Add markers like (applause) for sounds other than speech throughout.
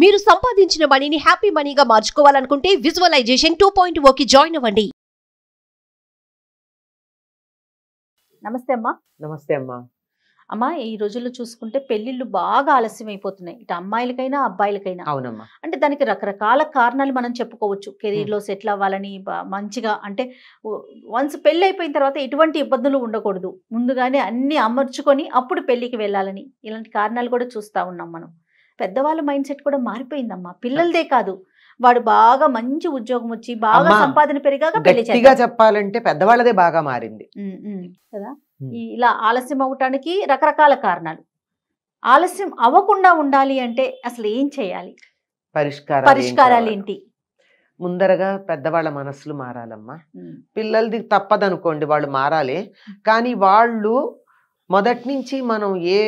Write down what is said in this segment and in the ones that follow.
మీరు సంపాదించిన మనీని హ్యాపీ మనీగా మార్చుకోవాలనుకుంటే విజువలైజేషన్ టూ పాయింట్ ఓకి జాయిన్ అవ్వండి నమస్తే అమ్మా నమస్తే అమ్మా అమ్మా ఈ రోజుల్లో చూసుకుంటే పెళ్లిళ్ళు బాగా ఆలస్యం అయిపోతున్నాయి ఇటు అమ్మాయిలకైనా అబ్బాయిలకైనా అవునమ్మా అంటే దానికి రకరకాల కారణాలు మనం చెప్పుకోవచ్చు కెరీర్లో సెటిల్ అవ్వాలని మంచిగా అంటే వన్స్ పెళ్ళి అయిపోయిన తర్వాత ఎటువంటి ఇబ్బందులు ఉండకూడదు ముందుగానే అన్ని అమర్చుకొని అప్పుడు పెళ్లికి వెళ్ళాలని ఇలాంటి కారణాలు కూడా చూస్తూ ఉన్నాం మనం పెద్దవాళ్ళ మైండ్ సెట్ కూడా మారిపోయిందమ్మా పిల్లలదే కాదు వాడు బాగా మంచి ఉద్యోగం వచ్చి బాగా సంపాదన పెరిగా చెప్పాలంటే పెద్దవాళ్ళదే బాగా మారింది కదా ఇలా ఆలస్యం అవటానికి రకరకాల కారణాలు ఆలస్యం అవ్వకుండా ఉండాలి అంటే అసలు ఏం చేయాలి పరిష్కారం పరిష్కారాలు ఏంటి ముందరగా పెద్దవాళ్ళ మనసులు మారాలమ్మా పిల్లలది తప్పదనుకోండి వాళ్ళు మారాలి కానీ వాళ్ళు మొదటి నుంచి మనం ఏ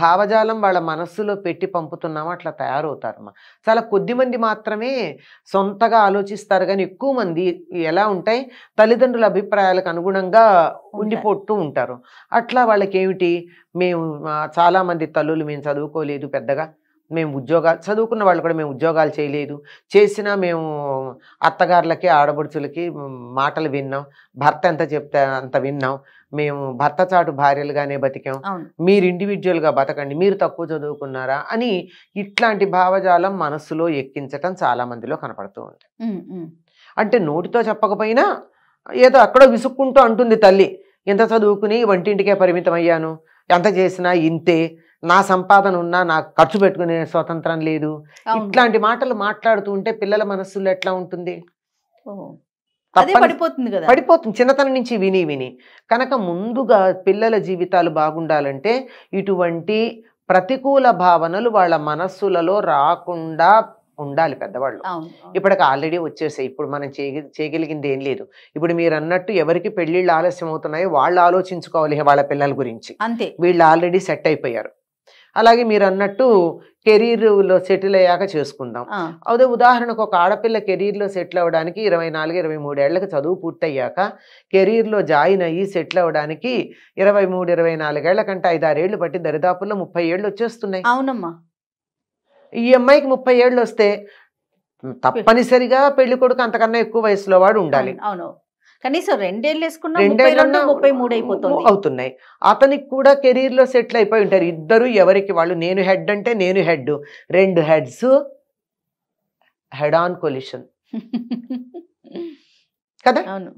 భావజాలం వాళ్ళ మనస్సులో పెట్టి పంపుతున్నామో అట్లా తయారవుతారమ్మా చాలా కొద్దిమంది మాత్రమే సొంతగా ఆలోచిస్తారు కానీ ఎక్కువ మంది ఎలా ఉంటాయి తల్లిదండ్రుల అభిప్రాయాలకు అనుగుణంగా ఉండిపోతూ ఉంటారు అట్లా వాళ్ళకేమిటి మేము చాలామంది తల్లులు మేము చదువుకోలేదు పెద్దగా మేము ఉద్యోగాలు చదువుకున్న వాళ్ళు కూడా మేము ఉద్యోగాలు చేయలేదు చేసినా మేము అత్తగారులకి ఆడబడుచులకి మాటలు విన్నాం భర్త ఎంత చెప్తే అంత విన్నాం మేము భర్త చాటు భార్యలుగానే బతికాం మీరు ఇండివిజువల్గా బతకండి మీరు తక్కువ చదువుకున్నారా అని ఇట్లాంటి భావజాలం మనస్సులో ఎక్కించటం చాలా మందిలో కనపడుతూ ఉంది అంటే నోటితో చెప్పకపోయినా ఏదో అక్కడో విసుక్కుంటూ అంటుంది తల్లి ఎంత చదువుకుని వంటింటికే పరిమితం అయ్యాను ఎంత చేసినా ఇంతే నా సంపాదన ఉన్నా నాకు ఖర్చు పెట్టుకునే స్వతంత్రం లేదు ఇట్లాంటి మాటలు మాట్లాడుతూ ఉంటే పిల్లల మనస్సులో ఎట్లా ఉంటుంది పడిపోతుంది చిన్నతనం నుంచి విని విని కనుక ముందుగా పిల్లల జీవితాలు బాగుండాలంటే ఇటువంటి ప్రతికూల భావనలు వాళ్ళ మనస్సులలో రాకుండా ఉండాలి పెద్దవాళ్ళు ఇప్పటికి ఆల్రెడీ వచ్చేసాయి ఇప్పుడు మనం చేయగలిగింది ఏం లేదు ఇప్పుడు మీరు అన్నట్టు ఎవరికి పెళ్లిళ్ళు ఆలస్యం అవుతున్నాయో వాళ్ళు ఆలోచించుకోవాలి వాళ్ళ పిల్లల గురించి అంతే వీళ్ళు ఆల్రెడీ సెట్ అయిపోయారు అలాగే మీరు అన్నట్టు కెరీర్లో సెటిల్ అయ్యాక చేసుకుందాం అదే ఉదాహరణకు ఒక ఆడపిల్ల కెరీర్లో సెటిల్ అవ్వడానికి ఇరవై నాలుగు ఇరవై మూడు మూడేళ్లకు చదువు పూర్తయ్యాక కెరీర్లో జాయిన్ అయ్యి సెటిల్ అవ్వడానికి ఇరవై మూడు ఇరవై నాలుగేళ్ల కంటే ఐదారేళ్లు పట్టి దరిదాపుల్లో ముప్పై ఏళ్ళు వచ్చేస్తున్నాయి అవునమ్మా ఈ అమ్మాయికి ముప్పై ఏళ్ళు వస్తే తప్పనిసరిగా పెళ్లి కొడుకు అంతకన్నా ఎక్కువ వయసులో వాడు ఉండాలి అవును కనీసం రెండేళ్ళు వేసుకున్నా రెండేళ్ళు ముప్పై మూడు అయిపోతుంది అవుతున్నాయి అతనికి కూడా కెరీర్ లో సెటిల్ అయిపోయి ఉంటారు ఇద్దరు ఎవరికి వాళ్ళు నేను హెడ్ అంటే నేను హెడ్ రెండు హెడ్స్ హెడ్ ఆన్ కొలిషన్ కదా అవును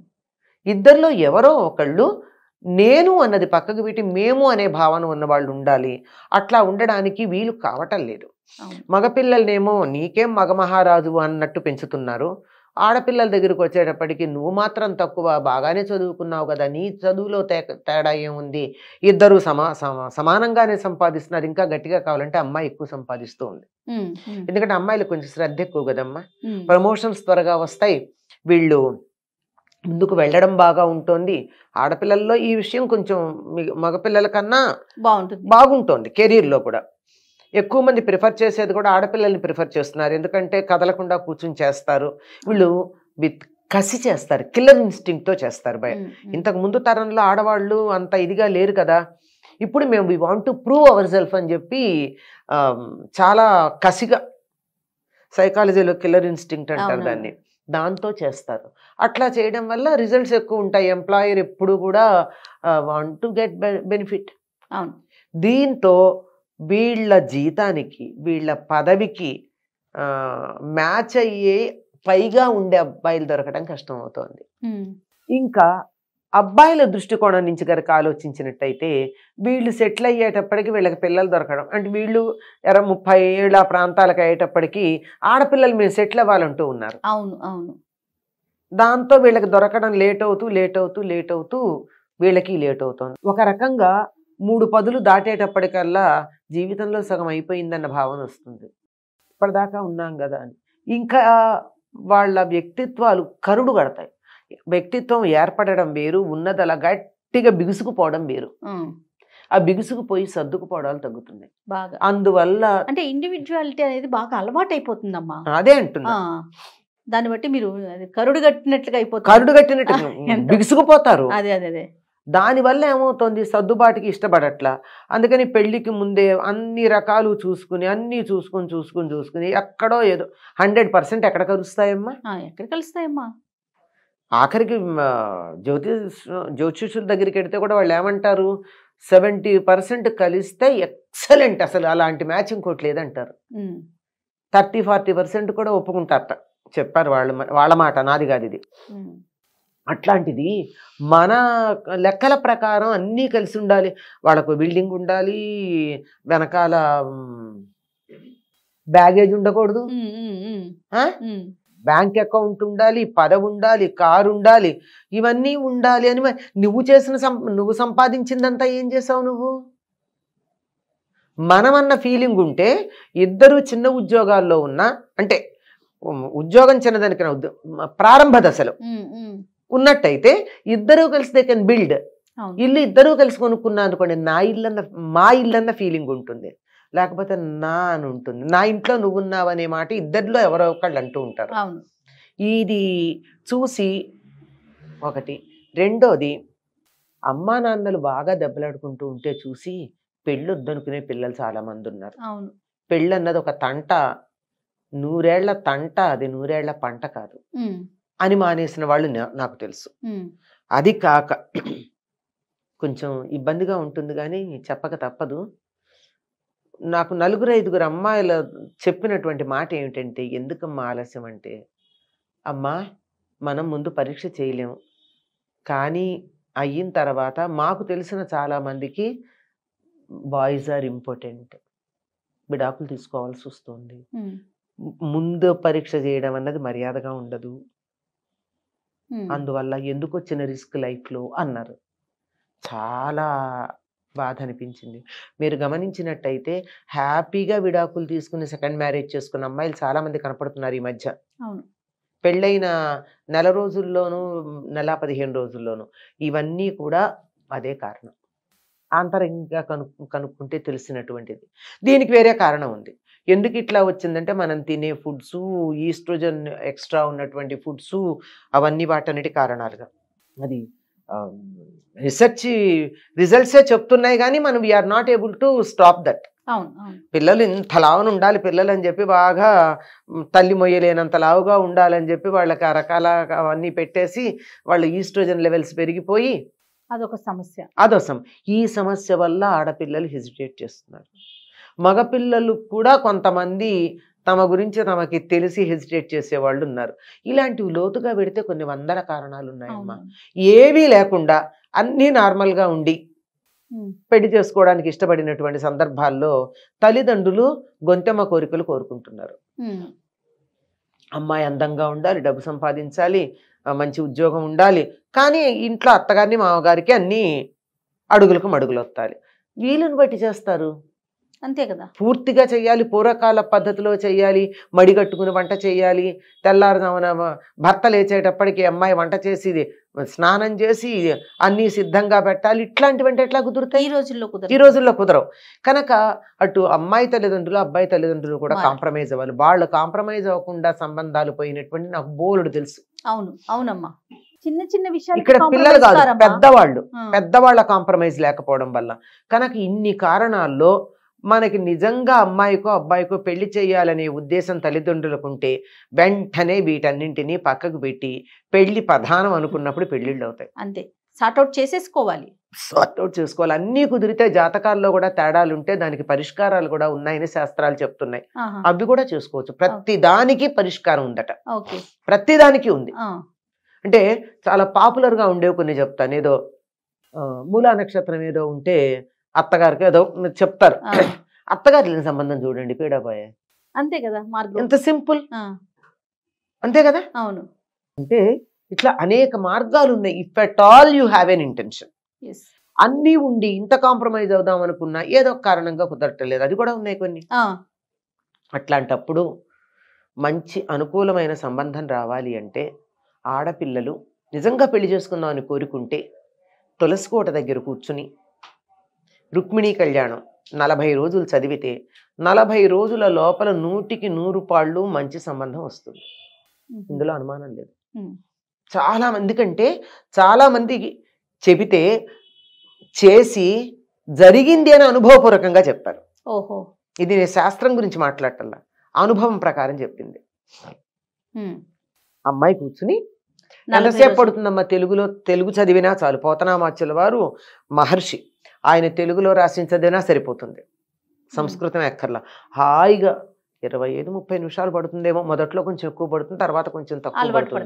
ఇద్దరిలో ఎవరో ఒకళ్ళు నేను అన్నది పక్కకు పెట్టి మేము అనే భావన ఉన్న వాళ్ళు ఉండాలి అట్లా ఉండడానికి వీలు కావటం లేదు మగపిల్లలనేమో నీకేం మగమహారాజు అన్నట్టు పెంచుతున్నారు ఆడపిల్లల దగ్గరికి వచ్చేటప్పటికి నువ్వు మాత్రం తక్కువ బాగానే చదువుకున్నావు కదా నీ చదువులో తేడా ఏముంది ఇద్దరు సమా సమానంగానే సంపాదిస్తున్నారు ఇంకా గట్టిగా కావాలంటే అమ్మాయి ఎక్కువ సంపాదిస్తూ ఉంది ఎందుకంటే అమ్మాయిలు కొంచెం శ్రద్ధ ఎక్కువ కదమ్మా ప్రమోషన్స్ త్వరగా వస్తాయి వీళ్ళు ముందుకు వెళ్ళడం బాగా ఉంటుంది ఆడపిల్లల్లో ఈ విషయం కొంచెం మగపిల్లల కన్నా బాగుంటుంది బాగుంటుంది కెరీర్లో కూడా ఎక్కువ మంది ప్రిఫర్ చేసేది కూడా ఆడపిల్లల్ని ప్రిఫర్ చేస్తున్నారు ఎందుకంటే కదలకుండా కూర్చుని చేస్తారు వీళ్ళు విత్ కసి చేస్తారు కిల్లర్ ఇన్స్టింగ్తో చేస్తారు భయ ఇంతకు ముందు తరంలో ఆడవాళ్ళు అంత ఇదిగా లేరు కదా ఇప్పుడు మేము we want to prove our self అని చెప్పి చాలా కసిగా సైకాలజీలో కిల్లర్ ఇన్స్టింక్ట్ అంటారు దాన్ని దాంతో చేస్తారు అట్లా చేయడం వల్ల రిజల్ట్స్ ఎక్కువ ఉంటాయి ఎంప్లాయర్ ఎప్పుడు కూడా వాంట్ టు గెట్ బెనిఫిట్ దీంతో వీళ్ళ జీతానికి వీళ్ళ పదవికి మ్యాచ్ అయ్యే పైగా ఉండే అబ్బాయిలు దొరకడం కష్టం ఇంకా అబ్బాయిల దృష్టికోణం నుంచి కనుక ఆలోచించినట్టయితే వీళ్ళు సెటిల్ అయ్యేటప్పటికి వీళ్ళకి పిల్లలు దొరకడం అంటే వీళ్ళు ఎర ముప్పై ఏళ్ళ ప్రాంతాలకు అయ్యేటప్పటికి ఆడపిల్లలు మీరు సెటిల్ అవ్వాలంటూ ఉన్నారు అవును అవును దాంతో వీళ్ళకి దొరకడం లేట్ అవుతూ లేట్ అవుతూ లేట్ అవుతూ వీళ్ళకి లేట్ అవుతుంది ఒక రకంగా మూడు పదులు దాటేటప్పటికల్లా జీవితంలో సగం అయిపోయిందన్న భావన వస్తుంది ఇప్పటిదాకా ఉన్నాం కదా అని ఇంకా వాళ్ళ వ్యక్తిత్వాలు కరుడు కడతాయి వ్యక్తిత్వం ఏర్పడడం వేరు ఉన్నదలా గట్టిగా బిగుసుకుపోవడం వేరు ఆ బిగుసుకుపోయి సర్దుకుపోవడాలు తగ్గుతున్నాయి బాగా అందువల్ల అంటే ఇండివిజువాలిటీ అనేది బాగా అలవాటు అయిపోతుందమ్మా అదే అంటున్నా దాన్ని బట్టి మీరు కరుడు కట్టినట్లుగా అయిపోతుంది కరుడు కట్టినట్టు (laughs) బిగుసుకుపోతారు అదే అదే అదే దానివల్ల ఏమవుతుంది సర్దుబాటుకి ఇష్టపడట్లా అందుకని పెళ్ళికి ముందే అన్ని రకాలు చూసుకుని అన్నీ చూసుకుని చూసుకుని చూసుకుని ఎక్కడో ఏదో హండ్రెడ్ పర్సెంట్ ఎక్కడ కలుస్తాయమ్మా ఎక్కడ కలుస్తాయమ్మా ఆఖరికి జ్యోతిష జ్యోతిషుల దగ్గరికి వెడితే కూడా వాళ్ళు ఏమంటారు సెవెంటీ పర్సెంట్ కలిస్తే ఎక్సలెంట్ అసలు అలాంటి మ్యాచ్ ఇంకోటి లేదంటారు థర్టీ ఫార్టీ పర్సెంట్ కూడా ఒప్పుకుంటారట చెప్పారు వాళ్ళ వాళ్ళ మాట నాది కాదు ఇది అట్లాంటిది మన లెక్కల ప్రకారం అన్నీ కలిసి ఉండాలి వాళ్ళకు బిల్డింగ్ ఉండాలి వెనకాల బ్యాగేజ్ ఉండకూడదు బ్యాంక్ అకౌంట్ ఉండాలి పదవి ఉండాలి కారు ఉండాలి ఇవన్నీ ఉండాలి అని నువ్వు చేసిన నువ్వు సంపాదించిందంతా ఏం చేసావు నువ్వు మనమన్న ఫీలింగ్ ఉంటే ఇద్దరు చిన్న ఉద్యోగాల్లో ఉన్నా అంటే ఉద్యోగం చిన్నదానికన్నా ప్రారంభ దశలో ఉన్నట్టయితే ఇద్దరూ కలిసి దే కెన్ బిల్డ్ ఇల్లు ఇద్దరూ కలిసి కొనుక్కున్నా అనుకోండి నా ఇల్లు అన్న మా ఇల్లు అన్న ఫీలింగ్ ఉంటుంది లేకపోతే నా అని ఉంటుంది నా ఇంట్లో నువ్వున్నావు అనే మాట ఇద్దరిలో ఎవరో ఒకళ్ళు అంటూ ఉంటారు ఇది చూసి ఒకటి రెండోది అమ్మా నాన్నలు బాగా దెబ్బలాడుకుంటూ ఉంటే చూసి పెళ్ళి వద్దనుకునే పిల్లలు చాలా మంది ఉన్నారు పెళ్ళి అన్నది ఒక తంట నూరేళ్ల తంట అది నూరేళ్ల పంట కాదు అని మానేసిన వాళ్ళు నాకు తెలుసు అది కాక కొంచెం ఇబ్బందిగా ఉంటుంది కానీ చెప్పక తప్పదు నాకు నలుగురు ఐదుగురు అమ్మాయిల చెప్పినటువంటి మాట ఏమిటంటే ఎందుకమ్మా ఆలస్యం అంటే అమ్మా మనం ముందు పరీక్ష చేయలేము కానీ అయిన తర్వాత మాకు తెలిసిన చాలామందికి బాయ్స్ ఆర్ ఇంపార్టెంట్ బిడాకులు తీసుకోవాల్సి వస్తుంది ముందు పరీక్ష చేయడం అన్నది మర్యాదగా ఉండదు అందువల్ల ఎందుకు వచ్చిన రిస్క్ లైఫ్లో అన్నారు చాలా బాధ అనిపించింది మీరు గమనించినట్టయితే హ్యాపీగా విడాకులు తీసుకుని సెకండ్ మ్యారేజ్ చేసుకున్న అమ్మాయిలు చాలామంది కనపడుతున్నారు ఈ మధ్య పెళ్ళైన నెల రోజుల్లోనూ నెల పదిహేను రోజుల్లోనూ ఇవన్నీ కూడా అదే కారణం ఆంతరంగా కను కనుక్కుంటే తెలిసినటువంటిది దీనికి వేరే కారణం ఉంది ఎందుకు ఇట్లా వచ్చిందంటే మనం తినే ఫుడ్స్ ఈస్ట్రోజన్ ఎక్స్ట్రా ఉన్నటువంటి ఫుడ్స్ అవన్నీ వాటన్నిటి కారణాలుగా అది రీసెర్చ్ రిజల్ట్సే చెప్తున్నాయి కానీ మనం we are not able to stop that పిల్లలు ఇంత లావన ఉండాలి పిల్లలు అని చెప్పి బాగా తల్లి మొయ్యలేనంత లావుగా ఉండాలని చెప్పి వాళ్ళకి ఆ రకాల అవన్నీ పెట్టేసి వాళ్ళు ఈస్ట్రోజన్ లెవెల్స్ పెరిగిపోయి అదొక సమస్య అదో ఈ సమస్య వల్ల ఆడపిల్లలు హెజిటేట్ చేస్తున్నారు మగపిల్లలు కూడా కొంతమంది తమ గురించి తమకి తెలిసి హెజిటేట్ చేసేవాళ్ళు ఉన్నారు ఇలాంటివి లోతుగా పెడితే కొన్ని వందల కారణాలు ఉన్నాయమ్మా ఏవీ లేకుండా అన్నీ నార్మల్గా ఉండి పెళ్లి చేసుకోవడానికి ఇష్టపడినటువంటి సందర్భాల్లో తల్లిదండ్రులు గొంతెమ్మ కోరికలు కోరుకుంటున్నారు అమ్మాయి అందంగా ఉండాలి డబ్బు సంపాదించాలి మంచి ఉద్యోగం ఉండాలి కానీ ఇంట్లో అత్తగారిని మామగారికి అన్ని అడుగులకు మడుగులు వస్తాయి వీళ్ళని బట్టి చేస్తారు అంతే కదా పూర్తిగా చేయాలి పూర్వకాల పద్ధతిలో చేయాలి మడిగట్టుకుని వంట చేయాలి తెల్లారుజామున భర్త లేచేటప్పటికి అమ్మాయి వంట చేసి స్నానం చేసి అన్నీ సిద్ధంగా పెట్టాలి ఇట్లాంటివంటే ఎట్లా కుదురుతాయి ఈ రోజుల్లో కుదరవు ఈ రోజుల్లో కుదరవు కనుక అటు అమ్మాయి తల్లిదండ్రులు అబ్బాయి తల్లిదండ్రులు కూడా కాంప్రమైజ్ అవ్వాలి వాళ్ళు కాంప్రమైజ్ అవ్వకుండా సంబంధాలు పోయినటువంటి నాకు బోలుడు తెలుసు అవును అవునమ్మా చిన్న చిన్న విషయాలు ఇక్కడ పిల్లలు కాదు పెద్దవాళ్ళు పెద్దవాళ్ళ కాంప్రమైజ్ లేకపోవడం వల్ల కనుక ఇన్ని కారణాల్లో మనకి నిజంగా అమ్మాయికో అబ్బాయికో పెళ్లి చేయాలనే ఉద్దేశం తల్లిదండ్రులకు ఉంటే వెంటనే వీటన్నింటినీ పక్కకు పెట్టి పెళ్లి ప్రధానం అనుకున్నప్పుడు పెళ్లిళ్ళు అవుతాయి అంతే సార్ట్అవుట్ చేసేసుకోవాలి సార్ట్అవుట్ చేసుకోవాలి అన్నీ కుదిరితే జాతకాల్లో కూడా తేడాలు ఉంటే దానికి పరిష్కారాలు కూడా ఉన్నాయని శాస్త్రాలు చెప్తున్నాయి అవి కూడా చేసుకోవచ్చు ప్రతి దానికి పరిష్కారం ఉందట ప్రతి దానికి ఉంది అంటే చాలా పాపులర్గా ఉండేవి కొన్ని చెప్తాను ఏదో మూలా నక్షత్రం ఏదో ఉంటే అత్తగారికి ఏదో చెప్తారు అత్తగారు లేని సంబంధం చూడండి పీడాపోయే అంతే కదా మార్గం ఎంత సింపుల్ అంతే కదా అవును అంటే ఇట్లా అనేక మార్గాలు ఉన్నాయి if at all you have an intention అన్ని ఉండి ఇంత కాంప్రమైజ్ అవుదాం అనుకున్నా ఏదో కారణంగా కుదరటలేదు అది కూడా ఉన్నాయి కొన్ని అట్లాంటప్పుడు మంచి అనుకూలమైన సంబంధం రావాలి అంటే ఆడపిల్లలు నిజంగా పెళ్లి చేసుకుందామని కోరుకుంటే తులసికోట దగ్గర కూర్చుని రుక్మిణీ కళ్యాణం నలభై రోజులు చదివితే నలభై రోజుల లోపల నూటికి నూరు పాళ్ళు మంచి సంబంధం వస్తుంది ఇందులో అనుమానం లేదు చాలా మంది కంటే చాలా మందికి చెబితే చేసి జరిగింది అని అనుభవపూర్వకంగా చెప్పారు ఓహో ఇది నేను శాస్త్రం గురించి మాట్లాడటంలా అనుభవం ప్రకారం చెప్పింది అమ్మాయి కూర్చుని ఎంతసేపు పడుతుందమ్మా తెలుగులో తెలుగు చదివినా చాలు పోతనామాచ్యుల వారు మహర్షి ఆయన తెలుగులో రాసించదైనా సరిపోతుంది సంస్కృతం ఎక్కర్లా హాయిగా ఇరవై ఐదు ముప్పై నిమిషాలు పడుతుందేమో మొదట్లో కొంచెం ఎక్కువ పడుతుంది తర్వాత కొంచెం తక్కువ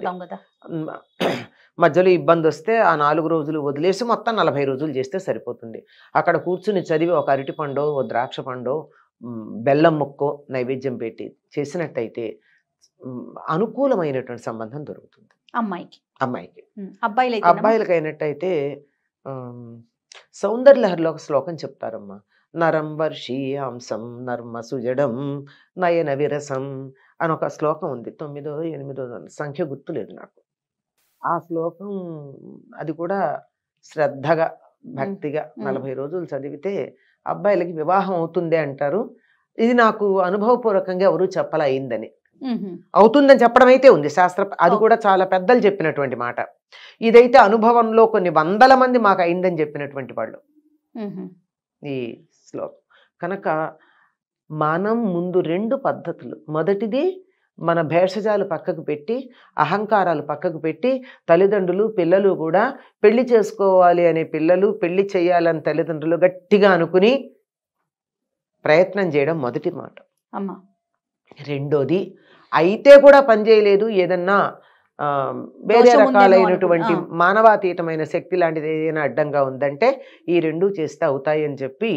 మధ్యలో ఇబ్బంది వస్తే ఆ నాలుగు రోజులు వదిలేసి మొత్తం నలభై రోజులు చేస్తే సరిపోతుంది అక్కడ కూర్చుని చదివి ఒక అరటి పండు ఓ ద్రాక్ష పండు బెల్లం ముక్కో నైవేద్యం పెట్టి చేసినట్టయితే అనుకూలమైనటువంటి సంబంధం దొరుకుతుంది అమ్మాయికి అమ్మాయికి అబ్బాయిలకి అబ్బాయిలకి అయినట్టయితే సౌందర్యలహరిలో ఒక శ్లోకం చెప్తారమ్మా నరం అంశం నర్మ సుజడం నయన విరసం అని ఒక శ్లోకం ఉంది తొమ్మిదో ఎనిమిదో సంఖ్య గుర్తు లేదు నాకు ఆ శ్లోకం అది కూడా శ్రద్ధగా భక్తిగా నలభై రోజులు చదివితే అబ్బాయిలకి వివాహం అవుతుంది అంటారు ఇది నాకు అనుభవపూర్వకంగా ఎవరూ అయిందని అవుతుందని చెప్పడం అయితే ఉంది శాస్త్ర అది కూడా చాలా పెద్దలు చెప్పినటువంటి మాట ఇదైతే అనుభవంలో కొన్ని వందల మంది మాకు అయిందని చెప్పినటువంటి వాళ్ళు ఈ శ్లోకం కనుక మనం ముందు రెండు పద్ధతులు మొదటిది మన భేషజాలు పక్కకు పెట్టి అహంకారాలు పక్కకు పెట్టి తల్లిదండ్రులు పిల్లలు కూడా పెళ్లి చేసుకోవాలి అనే పిల్లలు పెళ్లి చేయాలని తల్లిదండ్రులు గట్టిగా అనుకుని ప్రయత్నం చేయడం మొదటి మాట అమ్మా రెండోది అయితే కూడా పనిచేయలేదు ఏదన్నా వేరే రకాలైనటువంటి మానవాతీతమైన శక్తి లాంటిది ఏదైనా అడ్డంగా ఉందంటే ఈ రెండు చేస్తే అవుతాయి అని చెప్పి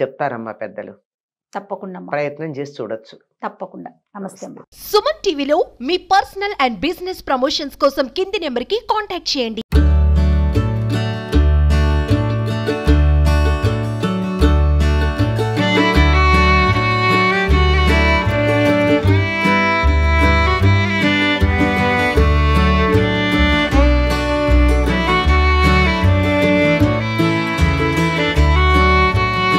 చెప్తారమ్మా పెద్దలు తప్పకుండా ప్రయత్నం చేసి చూడొచ్చు తప్పకుండా నమస్తే సుమన్ టీవీలో మీ పర్సనల్ అండ్ బిజినెస్ ప్రమోషన్స్ కోసం కింది నెంబర్కి కాంటాక్ట్ చేయండి